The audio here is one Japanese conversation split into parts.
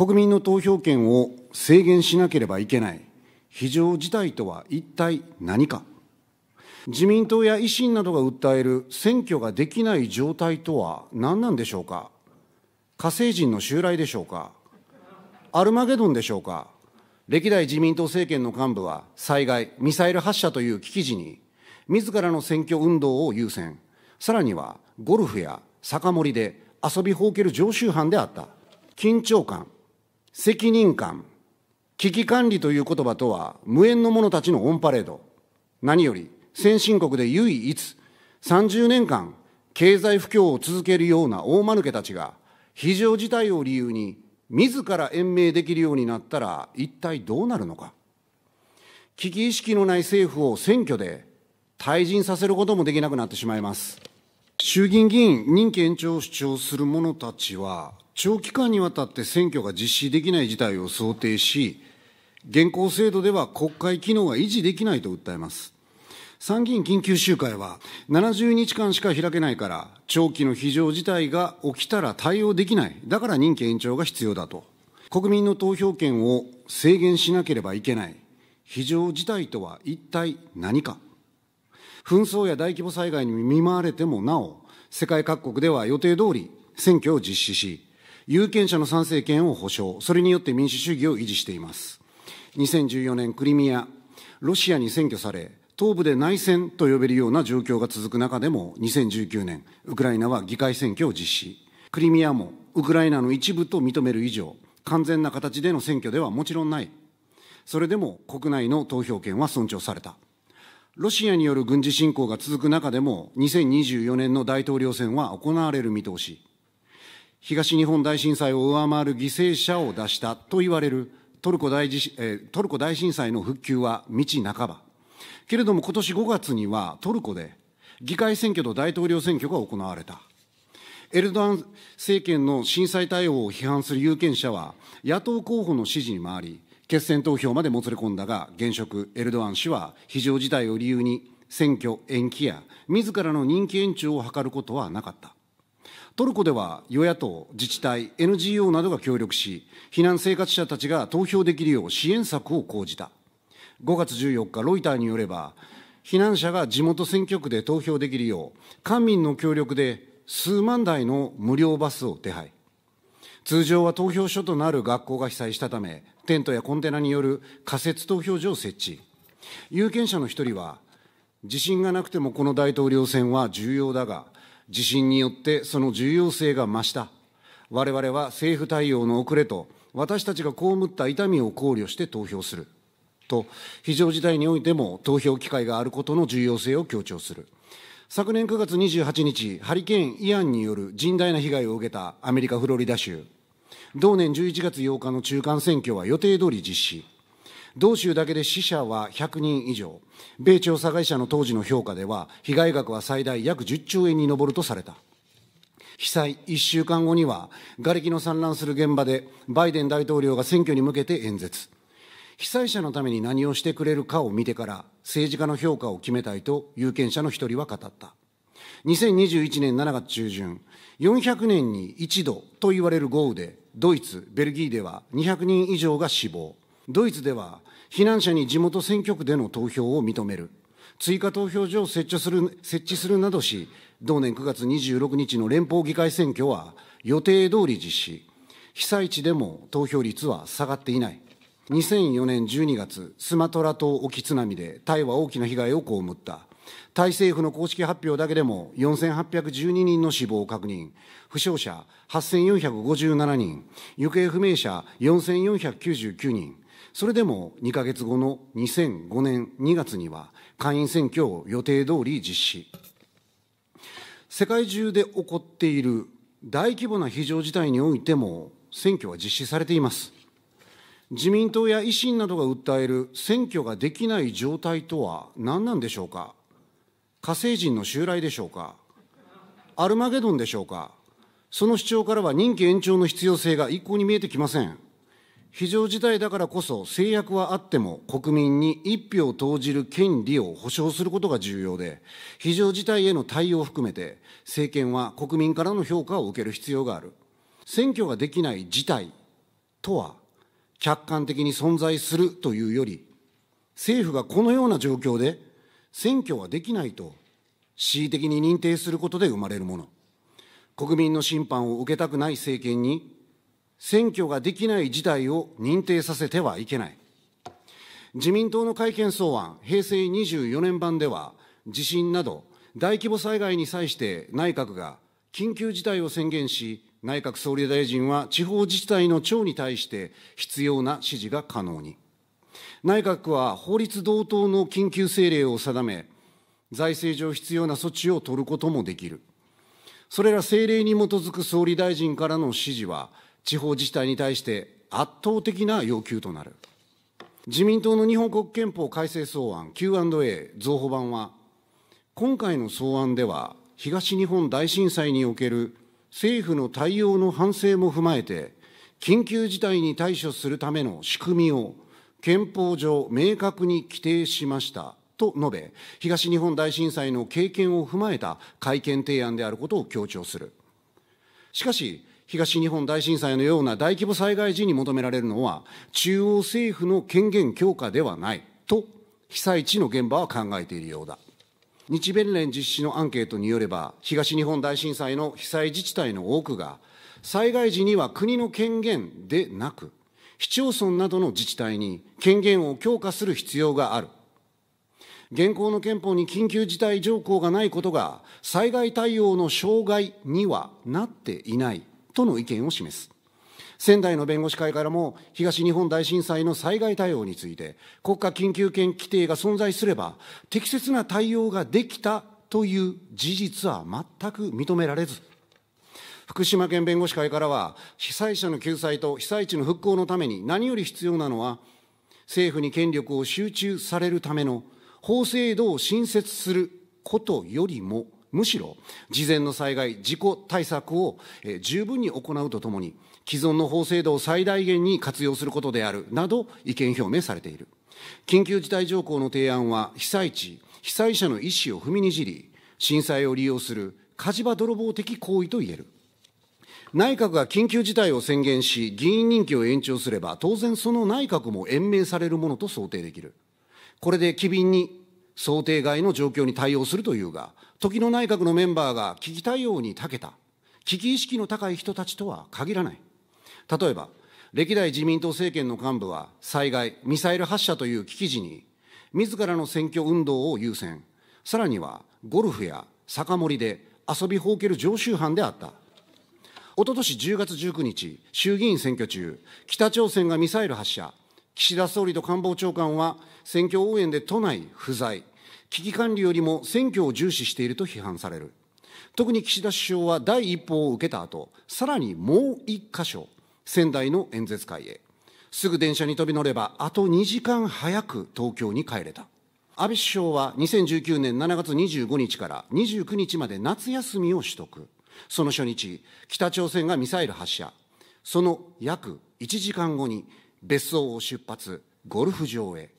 国民の投票権を制限しなければいけない非常事態とは一体何か、自民党や維新などが訴える選挙ができない状態とは何なんでしょうか、火星人の襲来でしょうか、アルマゲドンでしょうか、歴代自民党政権の幹部は災害、ミサイル発射という危機時に、自らの選挙運動を優先、さらにはゴルフや酒盛りで遊びほうける常習犯であった、緊張感、責任感、危機管理という言葉とは無縁の者たちのオンパレード。何より先進国で唯一30年間経済不況を続けるような大間抜けたちが非常事態を理由に自ら延命できるようになったら一体どうなるのか。危機意識のない政府を選挙で退陣させることもできなくなってしまいます。衆議院議員任期延長を主張する者たちは、長期間にわたって選挙が実施できない事態を想定し、現行制度では国会機能が維持できないと訴えます。参議院緊急集会は、70日間しか開けないから、長期の非常事態が起きたら対応できない、だから任期延長が必要だと、国民の投票権を制限しなければいけない、非常事態とは一体何か。紛争や大規模災害に見舞われてもなお、世界各国では予定通り選挙を実施し、有権者の参政権を保障、それによって民主主義を維持しています。2014年クリミア、ロシアに占拠され、東部で内戦と呼べるような状況が続く中でも、2019年、ウクライナは議会選挙を実施。クリミアもウクライナの一部と認める以上、完全な形での選挙ではもちろんない。それでも国内の投票権は尊重された。ロシアによる軍事侵攻が続く中でも、2024年の大統領選は行われる見通し、東日本大震災を上回る犠牲者を出したと言われるトルコ大地、えトルコ大震災の復旧は道半ば。けれども、今年5月にはトルコで議会選挙と大統領選挙が行われた。エルドアン政権の震災対応を批判する有権者は、野党候補の支持に回り、決選投票までもつれ込んだが、現職エルドアン氏は非常事態を理由に選挙延期や自らの任期延長を図ることはなかった。トルコでは与野党、自治体、NGO などが協力し、避難生活者たちが投票できるよう支援策を講じた。5月14日、ロイターによれば、避難者が地元選挙区で投票できるよう、官民の協力で数万台の無料バスを手配。通常は投票所となる学校が被災したため、テントやコンテナによる仮設投票所を設置。有権者の一人は、自信がなくてもこの大統領選は重要だが、地震によってその重要性が増した。我々は政府対応の遅れと、私たちが被った痛みを考慮して投票する。と、非常事態においても投票機会があることの重要性を強調する。昨年9月28日、ハリケーン・イアンによる甚大な被害を受けたアメリカ・フロリダ州。同年11月8日の中間選挙は予定通り実施。同州だけで死者は100人以上、米朝詐欺者の当時の評価では、被害額は最大約10兆円に上るとされた。被災1週間後には、瓦礫の散乱する現場で、バイデン大統領が選挙に向けて演説。被災者のために何をしてくれるかを見てから、政治家の評価を決めたいと有権者の一人は語った。2021年7月中旬、400年に一度と言われる豪雨で、ドイツ、ベルギーでは200人以上が死亡、ドイツでは避難者に地元選挙区での投票を認める、追加投票所を設置する設置するなどし、同年9月26日の連邦議会選挙は予定通り実施、被災地でも投票率は下がっていない。2004年12月、スマトラ島沖津波でタイは大きな被害を被った。タイ政府の公式発表だけでも4812人の死亡を確認、負傷者8457人、行方不明者4499人、それでも2か月後の2005年2月には、会員選挙を予定通り実施。世界中で起こっている大規模な非常事態においても、選挙は実施されています。自民党や維新などが訴える選挙ができない状態とは何なんでしょうか。火星人の襲来でしょうか、アルマゲドンでしょうか、その主張からは任期延長の必要性が一向に見えてきません。非常事態だからこそ制約はあっても国民に一票を投じる権利を保障することが重要で、非常事態への対応を含めて、政権は国民からの評価を受ける必要がある。選挙ができない事態とは、客観的に存在するというより、政府がこのような状況で選挙はできないと恣意的に認定することで生まれるもの。国民の審判を受けたくない政権に、選挙ができない事態を認定させてはいけない。自民党の改憲草案、平成24年版では、地震など大規模災害に際して内閣が緊急事態を宣言し、内閣総理大臣は地方自治体の長に対して必要な指示が可能に。内閣は法律同等の緊急政令を定め、財政上必要な措置を取ることもできる。それら政令に基づく総理大臣からの指示は、地方自治体に対して圧倒的な要求となる。自民党の日本国憲法改正草案 Q&A 増補版は、今回の草案では、東日本大震災における政府の対応の反省も踏まえて、緊急事態に対処するための仕組みを憲法上明確に規定しましたと述べ、東日本大震災の経験を踏まえた改憲提案であることを強調する。しかし、東日本大震災のような大規模災害時に求められるのは、中央政府の権限強化ではないと、被災地の現場は考えているようだ。日弁連実施のアンケートによれば、東日本大震災の被災自治体の多くが、災害時には国の権限でなく、市町村などの自治体に権限を強化する必要がある。現行の憲法に緊急事態条項がないことが、災害対応の障害にはなっていないとの意見を示す。仙台の弁護士会からも、東日本大震災の災害対応について、国家緊急権規定が存在すれば、適切な対応ができたという事実は全く認められず、福島県弁護士会からは、被災者の救済と被災地の復興のために何より必要なのは、政府に権力を集中されるための法制度を新設することよりも、むしろ事前の災害、事故対策を十分に行うとともに、既存の法制度を最大限に活用することであるなど意見表明されている。緊急事態条項の提案は、被災地、被災者の意思を踏みにじり、震災を利用する火事場泥棒的行為といえる。内閣が緊急事態を宣言し、議員任期を延長すれば、当然その内閣も延命されるものと想定できる。これで機敏に想定外の状況に対応するというが、時の内閣のメンバーが危機対応に長けた、危機意識の高い人たちとは限らない。例えば、歴代自民党政権の幹部は、災害、ミサイル発射という危機時に、自らの選挙運動を優先、さらにはゴルフや酒盛りで遊びほうける常習犯であった。おととし10月19日、衆議院選挙中、北朝鮮がミサイル発射、岸田総理と官房長官は、選挙応援で都内不在、危機管理よりも選挙を重視していると批判される。特に岸田首相は第一報を受けた後、さらにもう1箇所、仙台の演説会へ。すぐ電車に飛び乗れば、あと2時間早く東京に帰れた。安倍首相は2019年7月25日から29日まで夏休みを取得。その初日、北朝鮮がミサイル発射、その約1時間後に別荘を出発、ゴルフ場へ。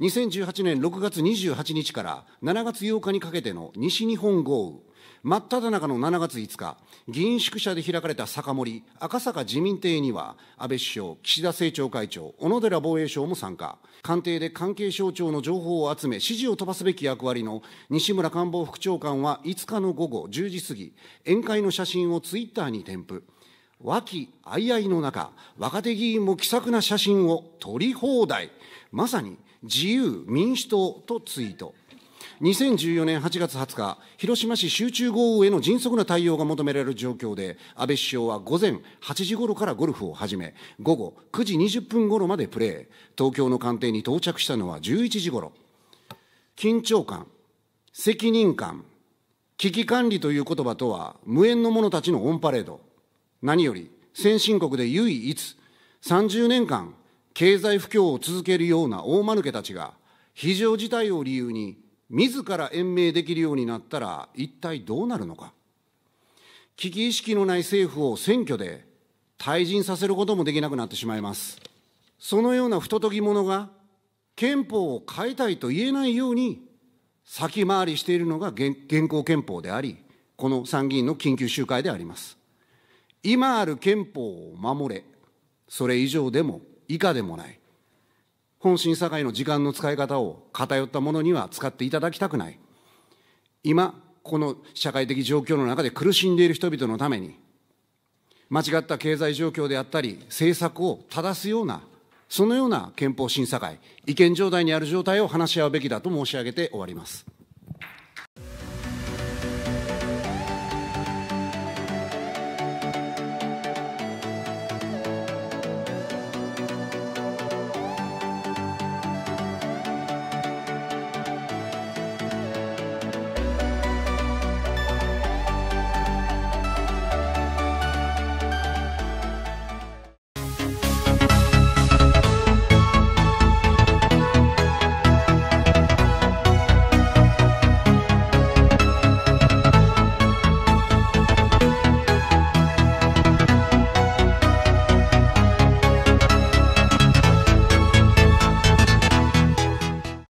2018年6月28日から7月8日にかけての西日本豪雨、真っ只中の7月5日、議員宿舎で開かれた酒盛り、赤坂自民邸には、安倍首相、岸田政調会長、小野寺防衛相も参加、官邸で関係省庁の情報を集め、指示を飛ばすべき役割の西村官房副長官は5日の午後10時過ぎ、宴会の写真をツイッターに添付。和気あいあいの中、若手議員も気さくな写真を撮り放題、まさに自由民主党とツイート。2014年8月20日、広島市集中豪雨への迅速な対応が求められる状況で、安倍首相は午前8時ごろからゴルフを始め、午後9時20分ごろまでプレー、東京の官邸に到着したのは11時ごろ。緊張感、責任感、危機管理という言葉とは、無縁の者たちのオンパレード。何より、先進国で唯一、30年間、経済不況を続けるような大間抜けたちが、非常事態を理由に自ら延命できるようになったら一体どうなるのか。危機意識のない政府を選挙で退陣させることもできなくなってしまいます。そのような不届き者が憲法を変えたいと言えないように先回りしているのが現行憲法であり、この参議院の緊急集会であります。今ある憲法を守れ、それ以上でも以下でもない。本審査会の時間の使い方を偏ったものには使っていただきたくない。今、この社会的状況の中で苦しんでいる人々のために、間違った経済状況であったり、政策を正すような、そのような憲法審査会、意見状態にある状態を話し合うべきだと申し上げて終わります。